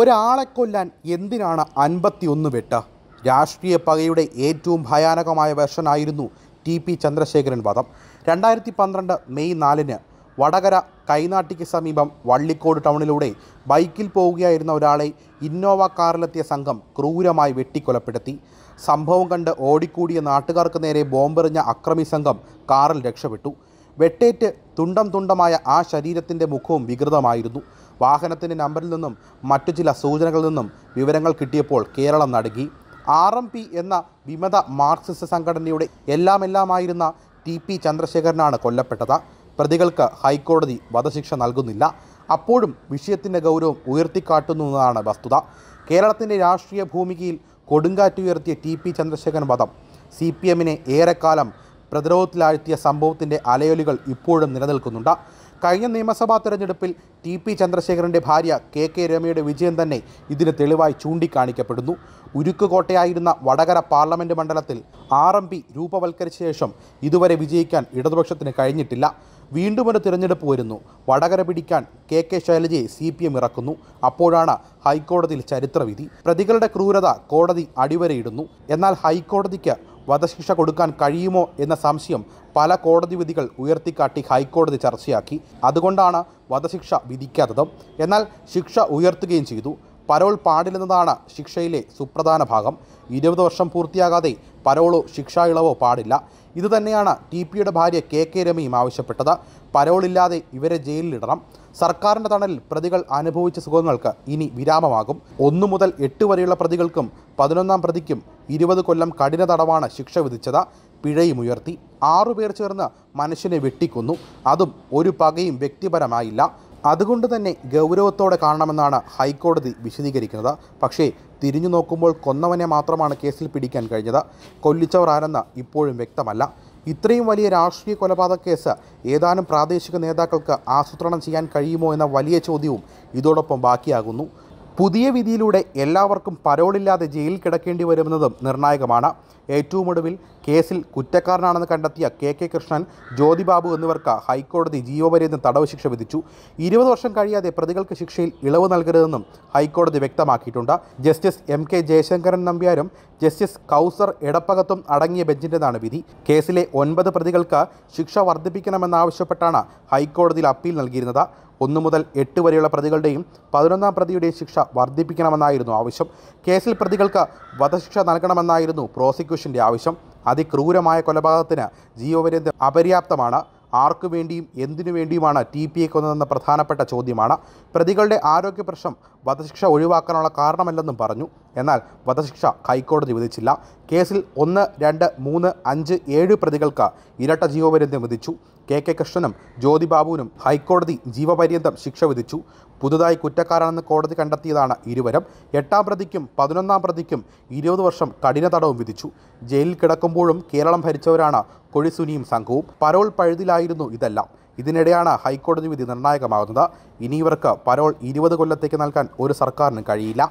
ഒരാളെ കൊല്ലാൻ എന്തിനാണ് അൻപത്തിയൊന്ന് വെട്ട രാഷ്ട്രീയ പകയുടെ ഏറ്റവും ഭയാനകമായ വെർഷനായിരുന്നു ടി പി ചന്ദ്രശേഖരൻ വധം രണ്ടായിരത്തി പന്ത്രണ്ട് മെയ് നാലിന് വടകര കൈനാട്ടിക്ക് സമീപം വള്ളിക്കോട് ടൗണിലൂടെ ബൈക്കിൽ പോവുകയായിരുന്ന ഒരാളെ ഇന്നോവ കാറിലെത്തിയ സംഘം ക്രൂരമായി വെട്ടിക്കൊലപ്പെടുത്തി സംഭവം കണ്ട് ഓടിക്കൂടിയ നാട്ടുകാർക്ക് നേരെ ബോംബെറിഞ്ഞ അക്രമി സംഘം കാറിൽ രക്ഷപ്പെട്ടു വെട്ടേറ്റ് തുണ്ടം തുണ്ടമായ ആ ശരീരത്തിൻ്റെ മുഖവും വികൃതമായിരുന്നു വാഹനത്തിൻ്റെ നമ്പറിൽ നിന്നും മറ്റു ചില സൂചനകളിൽ നിന്നും വിവരങ്ങൾ കിട്ടിയപ്പോൾ കേരളം നടുകി ആർ എം പി എന്ന വിമത മാർക്സിസ്റ്റ് സംഘടനയുടെ എല്ലാമെല്ലാമായിരുന്ന ടി പി ചന്ദ്രശേഖരനാണ് കൊല്ലപ്പെട്ടത് പ്രതികൾക്ക് ഹൈക്കോടതി വധശിക്ഷ നൽകുന്നില്ല അപ്പോഴും വിഷയത്തിൻ്റെ ഗൗരവം ഉയർത്തിക്കാട്ടുന്നു എന്നതാണ് വസ്തുത കേരളത്തിൻ്റെ രാഷ്ട്രീയ ഭൂമികയിൽ കൊടുങ്കാറ്റുയർത്തിയ ടി പി ചന്ദ്രശേഖരൻ വധം സി പി എമ്മിനെ ഏറെക്കാലം പ്രതിരോധത്തിലാഴ്ത്തിയ സംഭവത്തിൻ്റെ അലയൊലികൾ ഇപ്പോഴും നിലനിൽക്കുന്നുണ്ട് കഴിഞ്ഞ നിയമസഭാ തെരഞ്ഞെടുപ്പിൽ ടി പി ചന്ദ്രശേഖരൻ്റെ ഭാര്യ കെ കെ രമയുടെ വിജയം തന്നെ ഇതിന് തെളിവായി ചൂണ്ടിക്കാണിക്കപ്പെടുന്നു ഉരുക്കുകോട്ടയായിരുന്ന വടകര പാർലമെൻറ്റ് മണ്ഡലത്തിൽ ആർ എം പി രൂപവൽക്കരിച്ച ശേഷം ഇതുവരെ വിജയിക്കാൻ ഇടതുപക്ഷത്തിന് കഴിഞ്ഞിട്ടില്ല വീണ്ടും ഒരു തിരഞ്ഞെടുപ്പ് വരുന്നു വടകര പിടിക്കാൻ കെ കെ ശൈലജയെ സി പി എം ഇറക്കുന്നു അപ്പോഴാണ് ഹൈക്കോടതിയിൽ ചരിത്രവിധി പ്രതികളുടെ ക്രൂരത കോടതി അടിവരയിടുന്നു എന്നാൽ ഹൈക്കോടതിക്ക് വധശിക്ഷ കൊടുക്കാൻ കഴിയുമോ എന്ന സംശയം പല കോടതി വിധികൾ ഉയർത്തിക്കാട്ടി ഹൈക്കോടതി ചർച്ചയാക്കി അതുകൊണ്ടാണ് വധശിക്ഷ വിധിക്കാത്തതും എന്നാൽ ശിക്ഷ ഉയർത്തുകയും ചെയ്തു പരോൾ പാടില്ലെന്നതാണ് ശിക്ഷയിലെ സുപ്രധാന ഭാഗം ഇരുപത് വർഷം പൂർത്തിയാകാതെ പരോളോ ശിക്ഷാ ഇളവോ പാടില്ല ഇതുതന്നെയാണ് ടി പിയുടെ ഭാര്യ കെ കെ രമയും ആവശ്യപ്പെട്ടത് പരോളില്ലാതെ ഇവരെ ജയിലിലിടണം സർക്കാരിൻ്റെ തണലിൽ പ്രതികൾ അനുഭവിച്ച സുഖങ്ങൾക്ക് ഇനി വിരാമമാകും ഒന്നു മുതൽ എട്ട് വരെയുള്ള പ്രതികൾക്കും പതിനൊന്നാം പ്രതിക്കും ഇരുപത് കൊല്ലം കഠിന തടവാണ് ശിക്ഷ വിധിച്ചത് പിഴയും ഉയർത്തി ആറുപേർ ചേർന്ന് മനുഷ്യനെ വെട്ടിക്കൊന്നു അതും ഒരു പകയും വ്യക്തിപരമായില്ല അതുകൊണ്ട് തന്നെ ഗൗരവത്തോടെ കാണണമെന്നാണ് ഹൈക്കോടതി വിശദീകരിക്കുന്നത് പക്ഷേ തിരിഞ്ഞു നോക്കുമ്പോൾ കൊന്നവനെ മാത്രമാണ് കേസിൽ പിടിക്കാൻ കഴിഞ്ഞത് കൊല്ലിച്ചവർ ആരെന്ന് ഇപ്പോഴും വ്യക്തമല്ല ഇത്രയും വലിയ രാഷ്ട്രീയ കൊലപാതക കേസ് ഏതാനും പ്രാദേശിക നേതാക്കൾക്ക് ആസൂത്രണം ചെയ്യാൻ കഴിയുമോ എന്ന വലിയ ചോദ്യവും ഇതോടൊപ്പം ബാക്കിയാകുന്നു പുതിയ വിധിയിലൂടെ എല്ലാവർക്കും പരോളില്ലാതെ ജയിലിൽ കിടക്കേണ്ടി വരുന്നതും നിർണായകമാണ് ഏറ്റവും ഒടുവിൽ കേസിൽ കുറ്റക്കാരനാണെന്ന് കണ്ടെത്തിയ കെ കെ കൃഷ്ണൻ ജ്യോതിബാബു എന്നിവർക്ക് ഹൈക്കോടതി ജീവപര്യന്തം തടവ് ശിക്ഷ വിധിച്ചു ഇരുപത് വർഷം കഴിയാതെ പ്രതികൾക്ക് ശിക്ഷയിൽ ഇളവ് നൽകരുതെന്നും ഹൈക്കോടതി വ്യക്തമാക്കിയിട്ടുണ്ട് ജസ്റ്റിസ് എം കെ ജയശങ്കരൻ നമ്പ്യാരും ജസ്റ്റിസ് കൗസർ എടപ്പകത്തും അടങ്ങിയ ബെഞ്ചിൻ്റെതാണ് വിധി കേസിലെ ഒൻപത് പ്രതികൾക്ക് ശിക്ഷ വർദ്ധിപ്പിക്കണമെന്നാവശ്യപ്പെട്ടാണ് ഹൈക്കോടതിയിൽ അപ്പീൽ നൽകിയിരുന്നത് ഒന്നു മുതൽ എട്ട് വരെയുള്ള പ്രതികളുടെയും പതിനൊന്നാം പ്രതിയുടെയും ശിക്ഷ വർദ്ധിപ്പിക്കണമെന്നായിരുന്നു ആവശ്യം കേസിൽ പ്രതികൾക്ക് വധശിക്ഷ നൽകണമെന്നായിരുന്നു പ്രോസിക്യൂഷൻ്റെ ആവശ്യം അതിക്രൂരമായ കൊലപാതകത്തിന് ജീവപര്യന്തം അപര്യാപ്തമാണ് ആർക്കു വേണ്ടിയും എന്തിനു വേണ്ടിയുമാണ് ടി എ കൊന്നതെന്ന പ്രധാനപ്പെട്ട ചോദ്യമാണ് പ്രതികളുടെ ആരോഗ്യ പ്രശ്നം വധശിക്ഷ ഒഴിവാക്കാനുള്ള കാരണമല്ലെന്നും പറഞ്ഞു എന്നാൽ വധശിക്ഷ ഹൈക്കോടതി വിധിച്ചില്ല കേസിൽ ഒന്ന് രണ്ട് മൂന്ന് അഞ്ച് ഏഴ് പ്രതികൾക്ക് ഇരട്ട ജീവപര്യന്തം വിധിച്ചു കെ കെ കൃഷ്ണനും ജ്യോതിബാബുവിനും ഹൈക്കോടതി ജീവപര്യന്തം ശിക്ഷ വിധിച്ചു പുതുതായി കുറ്റക്കാരാണെന്ന് കോടതി കണ്ടെത്തിയതാണ് ഇരുവരും എട്ടാം പ്രതിക്കും പതിനൊന്നാം പ്രതിക്കും ഇരുപത് വർഷം കഠിന തടവും വിധിച്ചു ജയിലിൽ കിടക്കുമ്പോഴും കേരളം ഭരിച്ചവരാണ് കൊഴിസുനിയും സംഘവും പരോൾ പഴുതിലായിരുന്നു ഇതെല്ലാം ഇതിനിടെയാണ് ഹൈക്കോടതി വിധി നിർണായകമാകുന്നത് ഇനി ഇവർക്ക് പരോൾ ഇരുപത് കൊല്ലത്തേക്ക് നൽകാൻ ഒരു സർക്കാരിനും കഴിയില്ല